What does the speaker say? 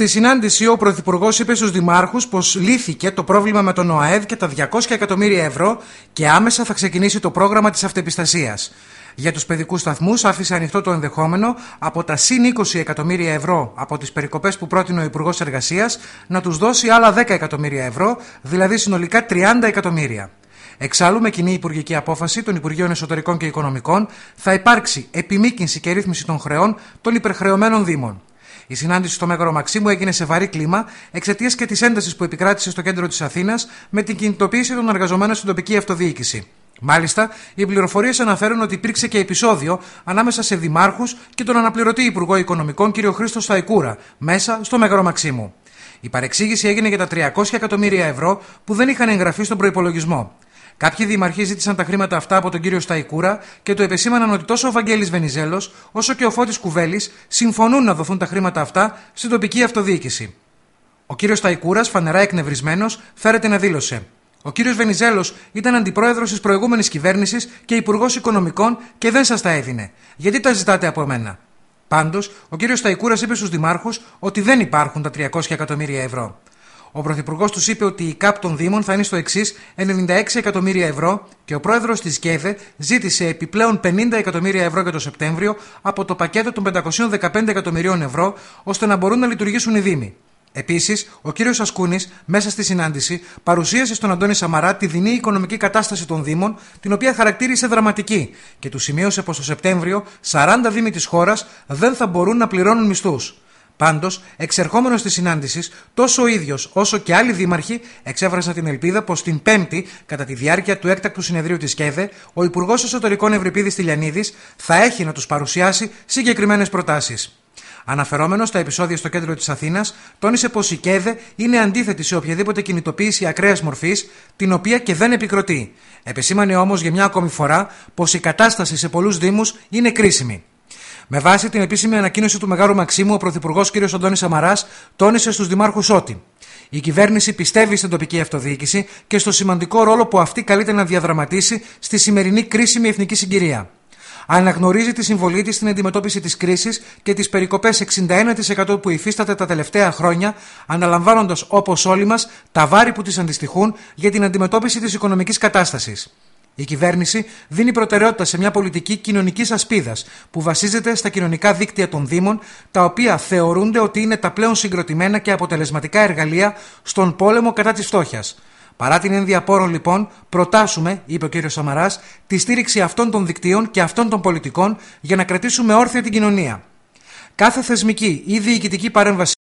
Στη συνάντηση, ο Πρωθυπουργός είπε στους δημάρχους πως λύθηκε το πρόβλημα με τον ΟΑΕΔ και τα 200 εκατομμύρια ευρώ και άμεσα θα ξεκινήσει το πρόγραμμα της αυτεπιστασίας. Για τους παιδικούς σταθμούς, άφησε ανοιχτό το ενδεχόμενο από τα συν 20 εκατομμύρια ευρώ από τις περικοπές που πρότεινε ο Υπουργός Εργασίας να τους δώσει άλλα 10 εκατομμύρια ευρώ, δηλαδή συνολικά 30 εκατομμύρια. Εξάλλου, με κοινή υπουργική απόφαση των Υπουργείων Εσωτερικών και Οικονομικών, θα υπάρξει επιμήκυνση και ρύθμιση των χρεών των υπερχρεωμένων Δήμων. Η συνάντηση στο Μέγαρο Μαξίμου έγινε σε βαρύ κλίμα εξαιτίας και της έντασης που επικράτησε στο κέντρο της Αθήνας με την κινητοποίηση των εργαζομένων στην τοπική αυτοδιοίκηση. Μάλιστα, οι πληροφορίες αναφέρουν ότι υπήρξε και επεισόδιο ανάμεσα σε δημάρχους και τον αναπληρωτή Υπουργό Οικονομικών κ. Χρήστο Σταϊκούρα μέσα στο Μέγαρο Μαξίμου. Η παρεξήγηση έγινε για τα 300 εκατομμύρια ευρώ που δεν είχαν εγγραφεί στον προπολογισμό. Κάποιοι δημαρχοί ζήτησαν τα χρήματα αυτά από τον κύριο Σταϊκούρα και του επεσήμαναν ότι τόσο ο Βαγγέλης Βενιζέλος όσο και ο Φώτης Κουβέλης συμφωνούν να δοθούν τα χρήματα αυτά στην τοπική αυτοδιοίκηση. Ο κύριος Σταϊκούρας, φανερά εκνευρισμένος, φέρεται να δήλωσε. Ο κύριος Βενιζέλος ήταν αντιπρόεδρος της προηγούμενης κυβέρνησης και υπουργός οικονομικών και δεν σας τα έδινε. Γιατί τα ζητάτε από μένα. Πάντως, ο κύριος Σταϊκούρας είπε στους δημάρχους ότι δεν υπάρχουν τα 300 εκατομμύρια ευρώ. Ο Πρωθυπουργός τους είπε ότι η ΚΑΠ των Δήμων θα είναι στο εξής 96 εκατομμύρια ευρώ και ο πρόεδρος της ΚΕΔΕ ζήτησε επιπλέον 50 εκατομμύρια ευρώ για το Σεπτέμβριο από το πακέτο των 515 εκατομμυρίων ευρώ ώστε να μπορούν να λειτουργήσουν οι Δήμοι. Επίσης, ο κύριος Ασκούνης, μέσα στη συνάντηση, παρουσίασε στον Αντώνη Σαμαρά τη δινή οικονομική κατάσταση των Δήμων, την οποία χαρακτήρισε δραματική και του σημείωσε πως το Σεπτέμβριο 40 Δήμοι της χώρας δεν θα μπορούν να πληρώνουν μισθούς. Πάντως, εξερχόμενος της συνάντησης, τόσο ο ίδιος όσο και άλλοι δήμαρχοι εξέφρασαν την ελπίδα πως την Πέμπτη, κατά τη διάρκεια του έκτακτου συνεδρίου της ΚΕΔΕ, ο Υπουργός Εσωτερικών Ευρυπίδης Τηλιανίδης θα έχει να τους παρουσιάσει συγκεκριμένες προτάσεις. Αναφερόμενος στα επεισόδια στο κέντρο της Αθήνας, τόνισε πως η ΚΕΔΕ είναι αντίθετη σε οποιαδήποτε κινητοποίηση ακραίας μορφής, την οποία και δεν επικροτεί. Επεσήμανε όμως για μια ακόμη φορά πως η κατάσταση σε πολλούς Δήμους είναι κρίσιμη. Με βάση την επίσημη ανακοίνωση του Μεγάλου Μαξίμου, ο Πρωθυπουργός κ. Αντώνης Σαμαράς τόνισε στους δημάρχους ότι η κυβέρνηση πιστεύει στην τοπική αυτοδιοίκηση και στο σημαντικό ρόλο που αυτή καλείται να διαδραματίσει στη σημερινή κρίσιμη εθνική συγκυρία. Αναγνωρίζει τη συμβολή της στην αντιμετώπιση της κρίσης και τις περικοπές 61% που υφίσταται τα τελευταία χρόνια, αναλαμβάνοντας όπως όλοι μας τα βάρη που της αντιστοιχούν για την αντιμετώπιση της οικονομικής κατάστασης. Η κυβέρνηση δίνει προτεραιότητα σε μια πολιτική κοινωνικής ασπίδας που βασίζεται στα κοινωνικά δίκτυα των Δήμων, τα οποία θεωρούνται ότι είναι τα πλέον συγκροτημένα και αποτελεσματικά εργαλεία στον πόλεμο κατά της φτώχειας. Παρά την ένδια πόρων, λοιπόν, προτάσουμε, είπε ο κ. Σαμαράς, τη στήριξη αυτών των δικτύων και αυτών των πολιτικών για να κρατήσουμε όρθια την κοινωνία. Κάθε θεσμική ή διοικητική παρέμβαση.